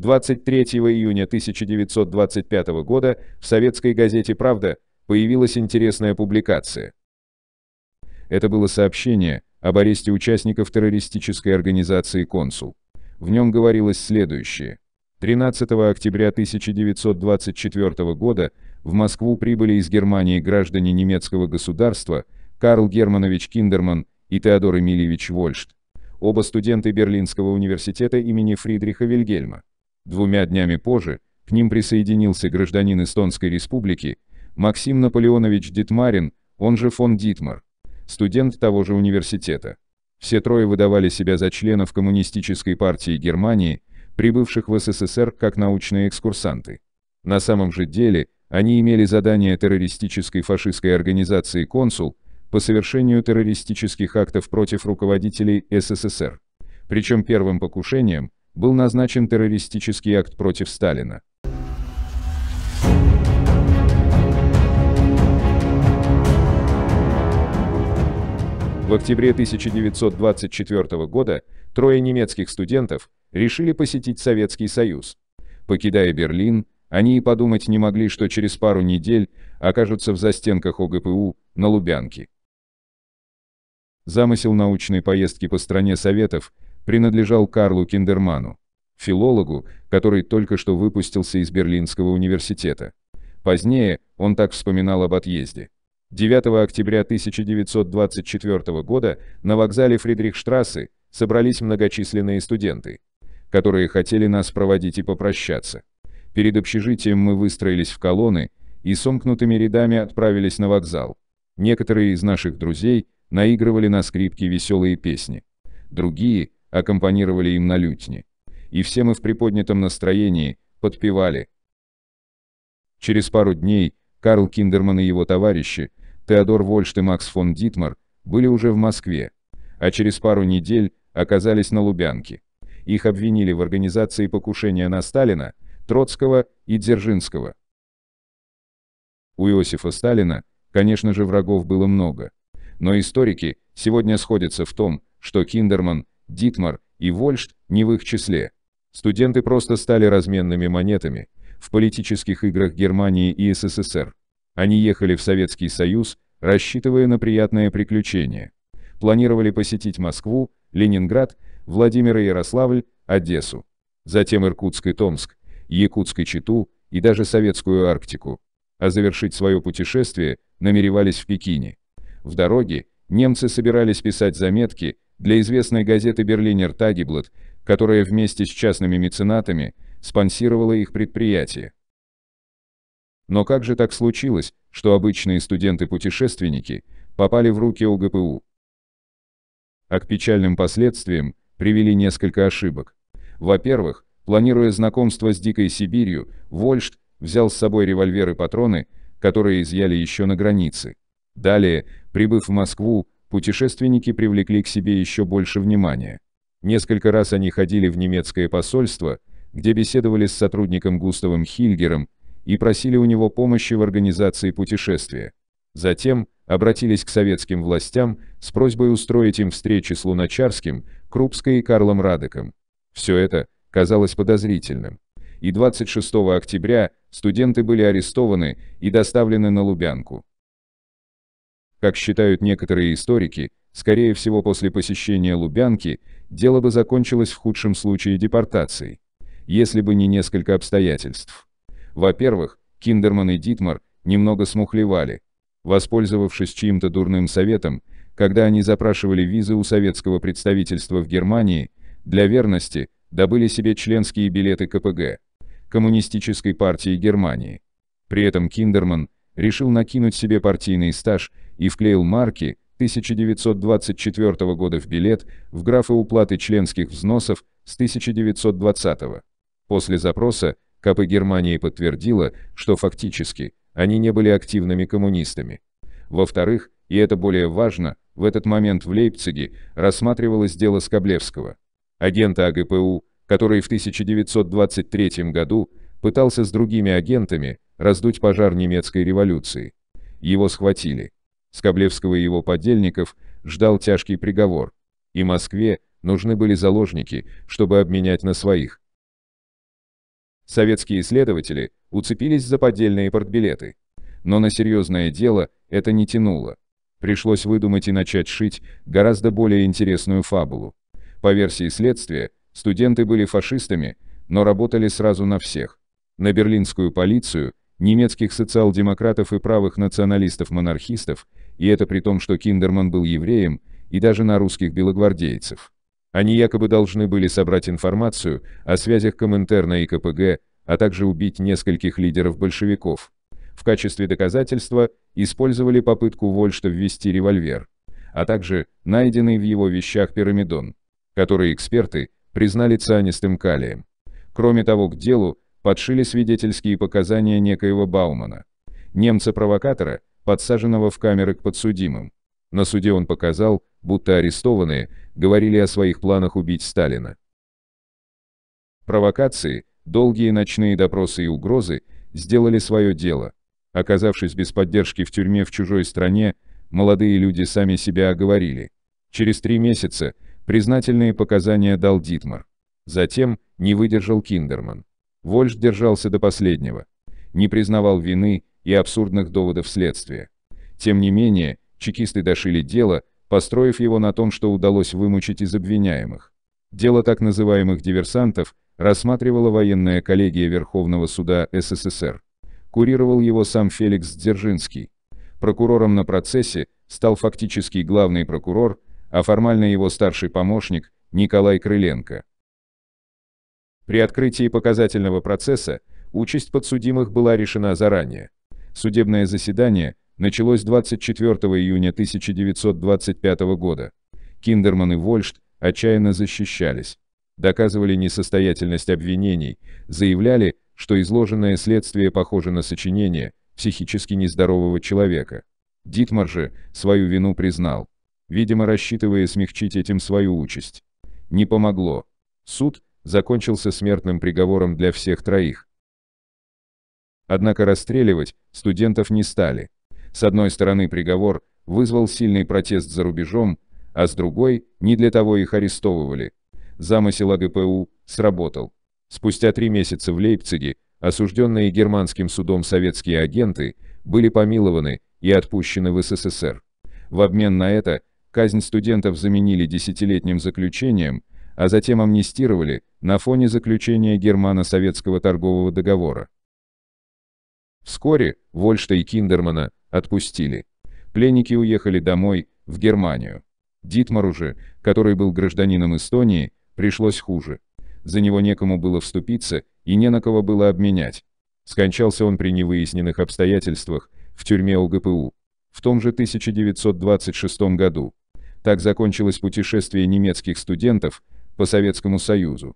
23 июня 1925 года в советской газете «Правда» появилась интересная публикация. Это было сообщение об аресте участников террористической организации «Консул». В нем говорилось следующее. 13 октября 1924 года в Москву прибыли из Германии граждане немецкого государства Карл Германович Киндерман и Теодор Эмильевич Вольшт, оба студенты Берлинского университета имени Фридриха Вильгельма. Двумя днями позже к ним присоединился гражданин Эстонской республики Максим Наполеонович Дитмарин, он же фон Дитмар, студент того же университета. Все трое выдавали себя за членов Коммунистической партии Германии, прибывших в СССР как научные экскурсанты. На самом же деле, они имели задание террористической фашистской организации «Консул» по совершению террористических актов против руководителей СССР. Причем первым покушением – был назначен террористический акт против Сталина. В октябре 1924 года трое немецких студентов решили посетить Советский Союз. Покидая Берлин, они и подумать не могли, что через пару недель окажутся в застенках ОГПУ на Лубянке. Замысел научной поездки по стране Советов принадлежал Карлу Киндерману, филологу, который только что выпустился из Берлинского университета. Позднее он так вспоминал об отъезде. 9 октября 1924 года на вокзале Фридрихштрассе собрались многочисленные студенты, которые хотели нас проводить и попрощаться. Перед общежитием мы выстроились в колонны и сомкнутыми рядами отправились на вокзал. Некоторые из наших друзей наигрывали на скрипке веселые песни. Другие аккомпанировали им на лютне. И все мы в приподнятом настроении подпевали. Через пару дней Карл Киндерман и его товарищи, Теодор Вольшт и Макс фон Дитмар, были уже в Москве, а через пару недель оказались на Лубянке. Их обвинили в организации покушения на Сталина, Троцкого и Дзержинского. У Иосифа Сталина, конечно же, врагов было много. Но историки сегодня сходятся в том, что Киндерман Дитмар и Вольшт не в их числе. Студенты просто стали разменными монетами в политических играх Германии и СССР. Они ехали в Советский Союз, рассчитывая на приятное приключение. Планировали посетить Москву, Ленинград, Владимир и Ярославль, Одессу. Затем Иркутск и Томск, Якутск и Читу и даже Советскую Арктику. А завершить свое путешествие намеревались в Пекине. В дороге немцы собирались писать заметки для известной газеты «Берлинер Тагиблат», которая вместе с частными меценатами спонсировала их предприятие. Но как же так случилось, что обычные студенты-путешественники попали в руки ОГПУ? А к печальным последствиям привели несколько ошибок. Во-первых, планируя знакомство с Дикой Сибирью, Вольшт взял с собой револьверы и патроны, которые изъяли еще на границе. Далее, прибыв в Москву, путешественники привлекли к себе еще больше внимания. Несколько раз они ходили в немецкое посольство, где беседовали с сотрудником Густавом Хильгером и просили у него помощи в организации путешествия. Затем обратились к советским властям с просьбой устроить им встречи с Луначарским, Крупской и Карлом Радеком. Все это казалось подозрительным. И 26 октября студенты были арестованы и доставлены на Лубянку. Как считают некоторые историки, скорее всего после посещения Лубянки, дело бы закончилось в худшем случае депортацией. Если бы не несколько обстоятельств. Во-первых, Киндерман и Дитмар немного смухлевали. Воспользовавшись чьим-то дурным советом, когда они запрашивали визы у советского представительства в Германии, для верности добыли себе членские билеты КПГ, Коммунистической партии Германии. При этом Киндерман – решил накинуть себе партийный стаж и вклеил марки 1924 года в билет в графы уплаты членских взносов с 1920 -го. После запроса КП Германии подтвердила, что фактически они не были активными коммунистами. Во-вторых, и это более важно, в этот момент в Лейпциге рассматривалось дело Скоблевского, агента АГПУ, который в 1923 году пытался с другими агентами раздуть пожар немецкой революции. Его схватили. Скоблевского и его подельников ждал тяжкий приговор. И Москве нужны были заложники, чтобы обменять на своих. Советские исследователи уцепились за поддельные портбилеты. Но на серьезное дело это не тянуло. Пришлось выдумать и начать шить гораздо более интересную фабулу. По версии следствия, студенты были фашистами, но работали сразу на всех. На берлинскую полицию немецких социал-демократов и правых националистов-монархистов, и это при том, что Киндерман был евреем, и даже на русских белогвардейцев. Они якобы должны были собрать информацию о связях Коминтерна и КПГ, а также убить нескольких лидеров большевиков. В качестве доказательства использовали попытку Вольшта ввести револьвер, а также найденный в его вещах пирамидон, который эксперты признали цианистым калием. Кроме того, к делу подшили свидетельские показания некоего Баумана, немца-провокатора, подсаженного в камеры к подсудимым. На суде он показал, будто арестованные говорили о своих планах убить Сталина. Провокации, долгие ночные допросы и угрозы сделали свое дело. Оказавшись без поддержки в тюрьме в чужой стране, молодые люди сами себя оговорили. Через три месяца признательные показания дал Дитмар. Затем не выдержал Киндерман. Вольш держался до последнего, не признавал вины и абсурдных доводов следствия. Тем не менее, чекисты дошили дело, построив его на том, что удалось вымучить из обвиняемых. Дело так называемых диверсантов рассматривала военная коллегия Верховного суда СССР. Курировал его сам Феликс Дзержинский. Прокурором на процессе стал фактически главный прокурор, а формально его старший помощник Николай Крыленко. При открытии показательного процесса участь подсудимых была решена заранее. Судебное заседание началось 24 июня 1925 года. Киндерман и Вольшт отчаянно защищались. Доказывали несостоятельность обвинений, заявляли, что изложенное следствие похоже на сочинение психически нездорового человека. Дитмар же свою вину признал, видимо рассчитывая смягчить этим свою участь. Не помогло. Суд закончился смертным приговором для всех троих. Однако расстреливать студентов не стали. С одной стороны приговор вызвал сильный протест за рубежом, а с другой, не для того их арестовывали. Замысел АГПУ сработал. Спустя три месяца в Лейпциге осужденные германским судом советские агенты были помилованы и отпущены в СССР. В обмен на это казнь студентов заменили десятилетним заключением, а затем амнистировали на фоне заключения Германо-Советского торгового договора. Вскоре Вольшта и Киндермана отпустили. Пленники уехали домой, в Германию. Дитмару же, который был гражданином Эстонии, пришлось хуже. За него некому было вступиться и не на кого было обменять. Скончался он при невыясненных обстоятельствах в тюрьме ОГПУ в том же 1926 году. Так закончилось путешествие немецких студентов по Советскому Союзу.